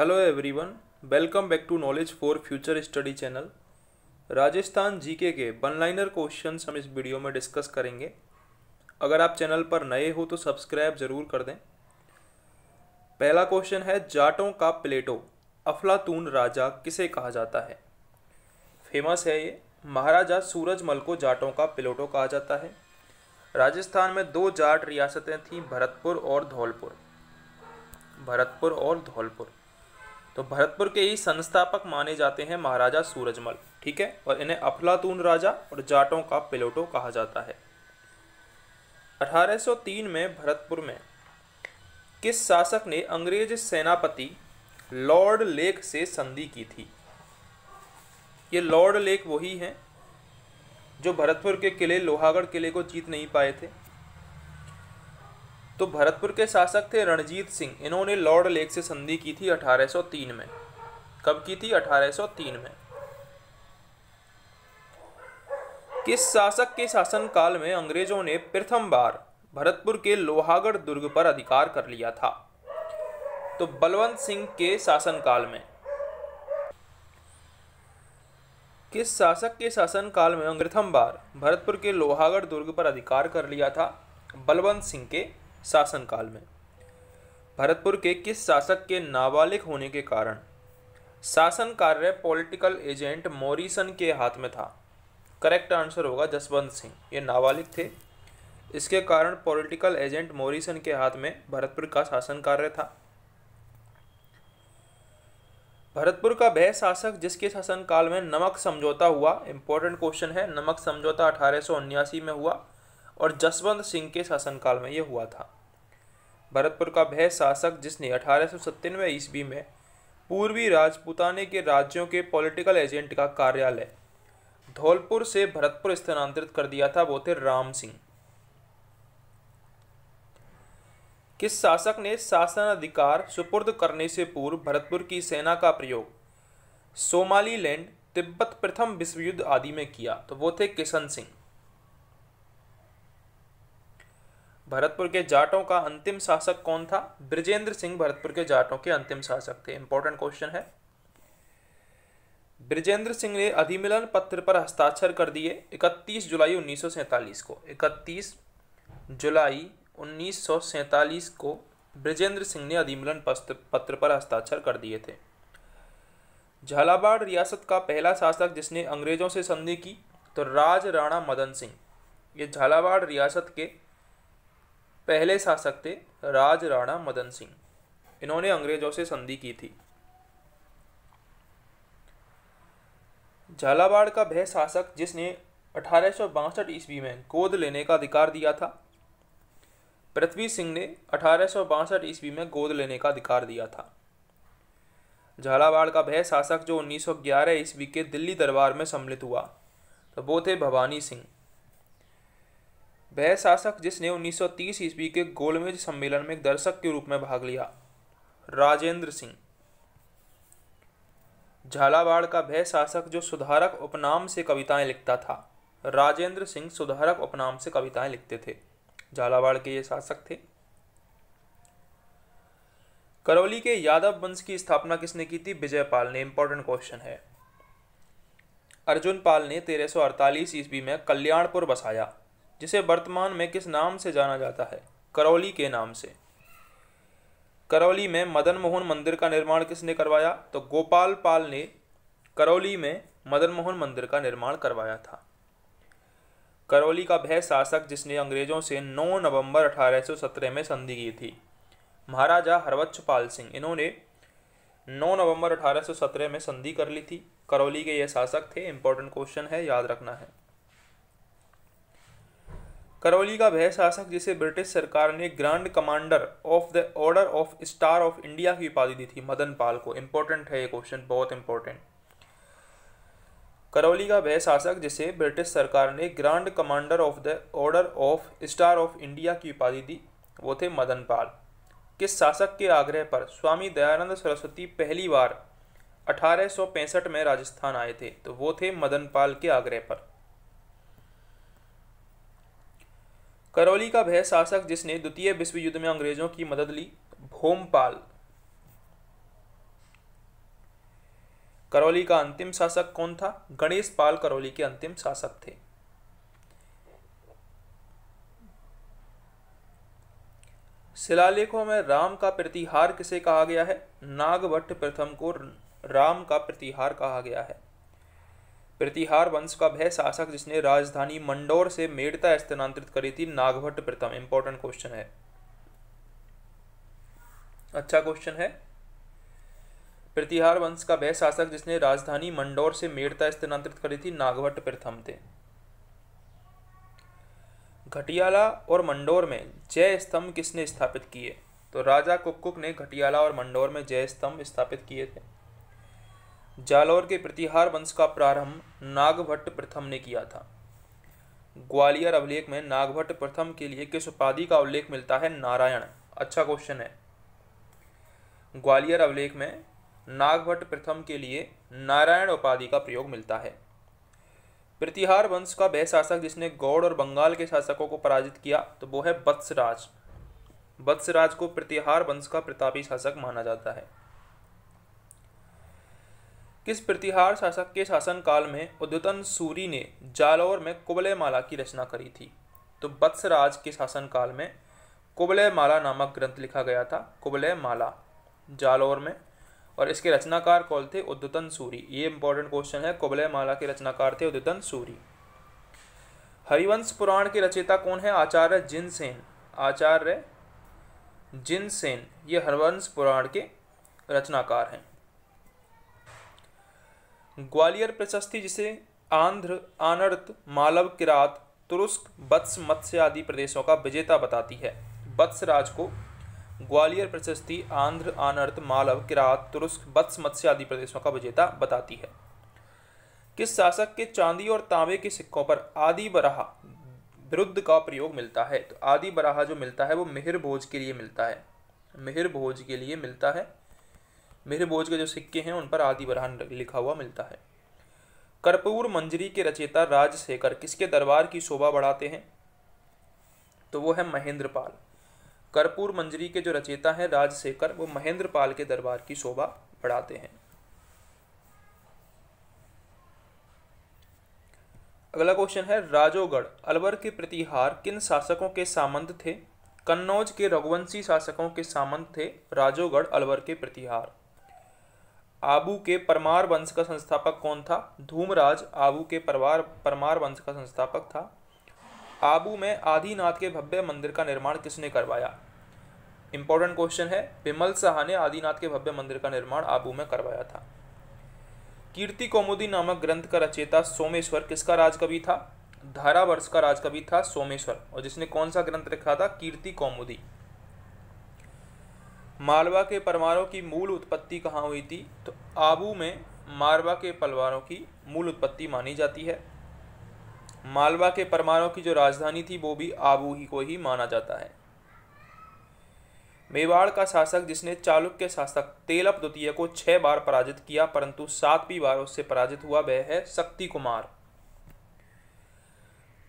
hello everyone welcome back to knowledge for future study channel Rajasthan GK के one liner question हम इस video में discuss करेंगे अगर आप चैनल पर नए हो तो सब्सक्राइब जरूर कर दें पहला क्वेश्चन है जाटों का प्लेटो अफलातून राजा किसे कहा जाता है फेमस है ये महाराजा सूरजमल को जाटों का प्लेटो कहा जाता है राजस्थान में दो जाट रियासतें थीं भरतपुर और धौलपुर भरतपुर और धौलपुर तो भरतपुर के ही संस्थापक माने जाते हैं महाराजा सूरजमल ठीक है और इन्हें अफलातून राजा और जाटों का पिलोटो कहा जाता है 1803 में भरतपुर में किस शासक ने अंग्रेज सेनापति लॉर्ड लेक से संधि की थी ये लॉर्ड लेक वही हैं जो भरतपुर के किले लोहागढ़ किले को जीत नहीं पाए थे तो भरतपुर के शासक थे रणजीत सिंह इन्होंने लॉर्ड लेक से संधि की थी 1803 में कब की थी 1803 में किस शासक के शासनकाल में अंग्रेजों ने प्रथम बार भरतपुर के लोहागढ़ दुर्ग पर अधिकार कर लिया था तो बलवंत सिंह के शासनकाल में किस शासक के शासनकाल में प्रथम बार भरतपुर के लोहागढ़ दुर्ग पर अधिकार कर लिया था बलवंत सिंह के शासनकाल में भरतपुर के किस शासक के नाबालिग होने के कारण शासन कार्य पॉलिटिकल एजेंट मोरिसन के हाथ में था करेक्ट आंसर होगा जसवंत सिंह ये नाबालिग थे इसके कारण पॉलिटिकल एजेंट मोरिसन के हाथ में भरतपुर का शासन कार्य था भरतपुर का वह शासक जिसके शासनकाल में नमक समझौता हुआ इंपॉर्टेंट क्वेश्चन है नमक समझौता अठारह में हुआ और जसवंत सिंह के शासनकाल में यह हुआ था भरतपुर का भय शासक जिसने अठारह ईस्वी में पूर्वी राजपूताने के राज्यों के पॉलिटिकल एजेंट का कार्यालय धौलपुर से भरतपुर स्थानांतरित कर दिया था वो थे राम सिंह किस शासक ने शासन अधिकार सुपुर्द करने से पूर्व भरतपुर की सेना का प्रयोग सोमालीलैंड तिब्बत प्रथम विश्व युद्ध आदि में किया तो वो थे किशन सिंह भरतपुर के जाटों का अंतिम शासक कौन था ब्रजेंद्र सिंह भरतपुर के जाटों के अंतिम शासक थे इंपॉर्टेंट क्वेश्चन है ब्रजेंद्र सिंह ने अधिमिलन पत्र पर हस्ताक्षर कर दिए 31 जुलाई 1947 को 31 जुलाई 1947 को ब्रजेंद्र सिंह ने अधिमिलन पत्र पर हस्ताक्षर कर दिए थे झालावाड़ रियासत का पहला शासक जिसने अंग्रेजों से संधि की तो राज राणा मदन सिंह ये झालावाड़ रियासत के पहले शासक थे राज राणा मदन सिंह इन्होंने अंग्रेजों से संधि की थी झालावाड़ का भय शासक जिसने अठारह ईस्वी में गोद लेने का अधिकार दिया था पृथ्वी सिंह ने अठारह ईस्वी में गोद लेने का अधिकार दिया था झालावाड़ का भय शासक जो 1911 ईस्वी के दिल्ली दरबार में सम्मिलित हुआ तो वो थे भवानी सिंह वह शासक जिसने 1930 ईस्वी के गोलमेज सम्मेलन में दर्शक के रूप में भाग लिया राजेंद्र सिंह झालावाड़ का वह शासक जो सुधारक उपनाम से कविताएं लिखता था राजेंद्र सिंह सुधारक उपनाम से कविताएं लिखते थे झालावाड़ के ये शासक थे करौली के यादव वंश की स्थापना किसने की थी विजयपाल ने इंपॉर्टेंट क्वेश्चन है अर्जुन पाल ने 1348 ईस्वी में कल्याणपुर बसाया जिसे वर्तमान में किस नाम से जाना जाता है करौली के नाम से करौली में मदन मोहन मंदिर का निर्माण किसने करवाया तो गोपाल पाल ने करौली में मदन मोहन मंदिर का निर्माण करवाया था करौली का भय शासक जिसने अंग्रेजों से 9 नवंबर 1817 में संधि की थी महाराजा हरवच्छ पाल सिंह इन्होंने 9 नवंबर 1817 में संधि कर ली थी करौली के ये शासक थे इंपॉर्टेंट क्वेश्चन है याद रखना है करौली का वह शासक जिसे ब्रिटिश सरकार ने grand commander of the order of star of India की उपाधि दी थी मदन पाल को इम्पोर्टेंट है ये क्वेश्चन बहुत इंपॉर्टेंट करौली का वह शासक जिसे ब्रिटिश सरकार ने grand commander of the order of star of India की उपाधि दी वो थे मदन पाल किस शासक के आग्रह पर स्वामी दयानंद सरस्वती पहली बार अठारह में राजस्थान आए थे तो वो थे मदन पाल के आग्रह पर करौली का वह शासक जिसने द्वितीय विश्व युद्ध में अंग्रेजों की मदद ली भोमपाल करौली का अंतिम शासक कौन था गणेश पाल करौली के अंतिम शासक थे शिलालेखों में राम का प्रतिहार किसे कहा गया है नागभट्ट प्रथम को राम का प्रतिहार कहा गया है प्रतिहार वंश का भय शासक जिसने राजधानी मंडोर से मेड़ता स्थानांतरित करी थी नागभट्ट प्रथम इंपॉर्टेंट क्वेश्चन है अच्छा क्वेश्चन है प्रतिहार वंश का वह शासक जिसने राजधानी मंडोर से मेड़ता स्थानांतरित करी थी नागभट्ट प्रथम थे घटियाला और मंडोर में जय स्तंभ किसने स्थापित किए तो राजा कुक्कुक ने घटियाला और मंडोर में जय स्तंभ स्थापित किए थे जालौर के प्रतिहार वंश का प्रारंभ नागभट्ट प्रथम ने किया था ग्वालियर अभिलेख में नागभट्ट प्रथम के लिए किस उपाधि का उल्लेख मिलता है नारायण अच्छा क्वेश्चन है ग्वालियर अभिलेख में नागभट्ट प्रथम के लिए नारायण उपाधि का प्रयोग मिलता है प्रतिहार वंश का वह शासक जिसने गौड़ और बंगाल के शासकों को पराजित किया तो वो है वत्सराज वत्सराज को प्रतिहार वंश का प्रतापी शासक माना जाता है किस प्रतिहार शासक के शासनकाल में उद्यतन सूरी ने जालौर में कुबले माला की रचना करी थी तो बत्सराज के शासनकाल में कुबले माला नामक ग्रंथ लिखा गया था कुबले माला जालौर में और इसके रचनाकार कौन थे उद्यतन सूरी ये इंपॉर्टेंट क्वेश्चन है कुबले माला के रचनाकार थे उद्यतन सूरी हरिवंश पुराण के रचयिता कौन है आचार्य जिनसेन आचार्य जिनसेन ये हरिवंश पुराण के रचनाकार हैं ग्वालियर प्रशस्ति जिसे आंध्र आनर्त मालव किरात तुरुस्क बत्स मत्स्य आदि प्रदेशों का विजेता बताती है बत्स राज को ग्वालियर प्रशस्ति आंध्र आनर्त मालव किरात तुरुस्क बत्स मत्स्य आदि प्रदेशों का विजेता बताती है किस शासक के चांदी और तांबे के सिक्कों पर आदि बराहा विरुद्ध का प्रयोग मिलता है तो आदि बराहा जो मिलता है वो मिहिर भोज के लिए मिलता है मिहिर भोज के लिए मिलता है मेरे बोझ के जो सिक्के हैं उन पर आदि बरहान लिखा हुआ मिलता है कर्पूर मंजरी के रचेता राजशेखर किसके दरबार की शोभा बढ़ाते हैं तो वो है महेंद्रपाल कर्पूर मंजरी के जो रचेता हैं राजशेखर वो महेंद्रपाल के दरबार की शोभा बढ़ाते हैं अगला क्वेश्चन है राजोगढ़ अलवर के प्रतिहार किन शासकों के सामंत थे कन्नौज के रघुवंशी शासकों के सामंत थे राजोगढ़ अलवर के प्रतिहार आबू के परमार वंश का संस्थापक कौन था धूमराज आबू के परवार परमार वंश का संस्थापक था आबू में आदिनाथ के भव्य मंदिर का निर्माण किसने करवाया इंपॉर्टेंट क्वेश्चन है विमल साहा ने आदिनाथ के भव्य मंदिर का निर्माण आबू में करवाया था कीर्ति कौमुदी नामक ग्रंथ का रचयिता सोमेश्वर किसका राजकवि था धारावर्ष का राजकवि था सोमेश्वर और जिसने कौन सा ग्रंथ लिखा था कीर्ति कौमुदी मालवा के परमारों की मूल उत्पत्ति कहाँ हुई थी तो आबू में मालवा के पलवारों की मूल उत्पत्ति मानी जाती है मालवा के परमारों की जो राजधानी थी वो भी आबू ही को ही माना जाता है मेवाड़ का शासक जिसने चालुक्य शासक तेलप द्वितीय को छह बार पराजित किया परंतु सातवीं बार उससे पराजित हुआ वह है शक्ति कुमार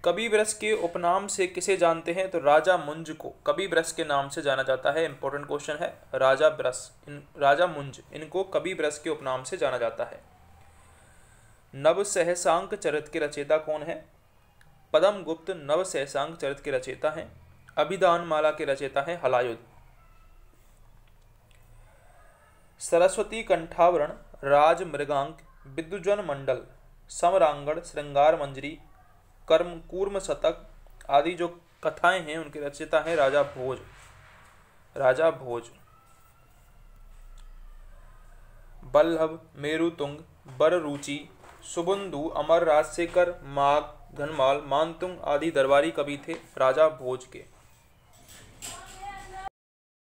कवि ब्रश के उपनाम से किसे जानते हैं तो राजा मुंज को कवि ब्रश के नाम से जाना जाता है इंपॉर्टेंट क्वेश्चन है राजा ब्रश इन राजा मुंज इनको कवि ब्रश के उपनाम से जाना जाता है नव सहसांक चरित के रचेता कौन है पदम गुप्त नव सहसांक चरित के रचेता हैं अभिधान माला के रचेता हैं हलायुद सरस्वती कंठावरण राज मृगांक विद्युजन मंडल समरांगण श्रृंगार मंजरी कर्म कूर्म शतक आदि जो कथाएं हैं उनकी रचयिता हैं राजा भोज राजा भोज बल्लभ मेरुतुंग रुचि सुबंधु अमर राजशेखर माघ घनमाल मानतुंग आदि दरबारी कवि थे राजा भोज के